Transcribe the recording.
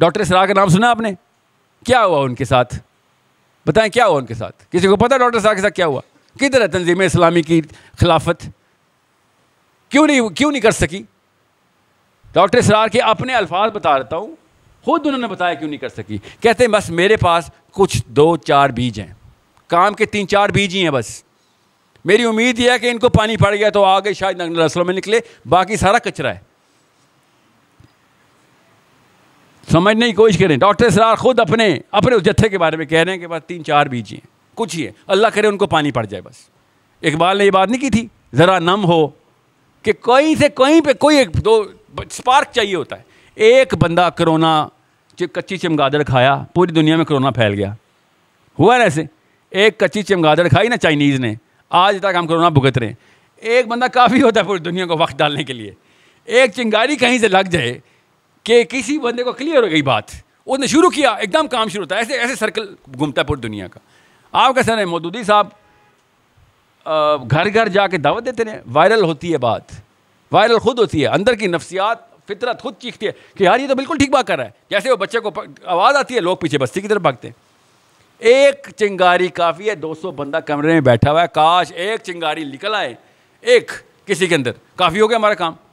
doctor सराह का नाम सुना आपने क्या हुआ उनके साथ बताएं क्या हुआ उनके साथ किसी को पता डॉक्टर सराह के साथ क्या हुआ किधर है तंजीम इस्लामी की खिलाफत क्यों नहीं क्यों नहीं कर सकी डॉक्टर सरार के अपने अल्फाज बता देता हूँ खुद उन्होंने बताया क्यों नहीं कर सकी कहते हैं बस मेरे पास कुछ दो चार बीज हैं काम के तीन चार बीज ही हैं बस मेरी उम्मीद यह है कि इनको पानी पड़ गया तो आगे शायद नगर रसलों में निकले बाकी सारा कचरा है समझने की कोशिश करें डॉक्टर इसरार खुद अपने अपने उस जत्थे के बारे में कह रहे हैं कि बस तीन चार बीज हैं कुछ ही है अल्लाह करे उनको पानी पड़ जाए बस इकबाल ने ये बात नहीं की थी ज़रा नम हो कि कहीं से कहीं पे कोई एक दो स्पार्क चाहिए होता है एक बंदा कोरोना कच्ची चमगादड़ खाया पूरी दुनिया में कोरोना फैल गया हुआ ना ऐसे एक कच्ची चमगादड़ खाई ना चाइनीज़ ने आज तक हम कोरोना भुगत रहे हैं एक बंदा काफ़ी होता है पूरी दुनिया को वक्त डालने के लिए एक चिंगारी कहीं से लग जाए कि किसी बंदे को क्लियर हो गई बात उसने शुरू किया एकदम काम शुरू होता है ऐसे ऐसे सर्कल घूमता है पूरी दुनिया का आप कैसे रहे मोदूदी साहब घर घर जाके दावत देते रहे वायरल होती है बात वायरल खुद होती है अंदर की नफ्सियात फितरत खुद चीखती है कि यार ये तो बिल्कुल ठीक बात कर रहा है जैसे वो बच्चे को आवाज़ आती है लोग पीछे बस्ती की तरफ भागते हैं एक चिंगारी काफ़ी है 200 बंदा कमरे में बैठा हुआ है काश एक चिंगारी निकल आए एक किसी के अंदर काफ़ी हो गया हमारा काम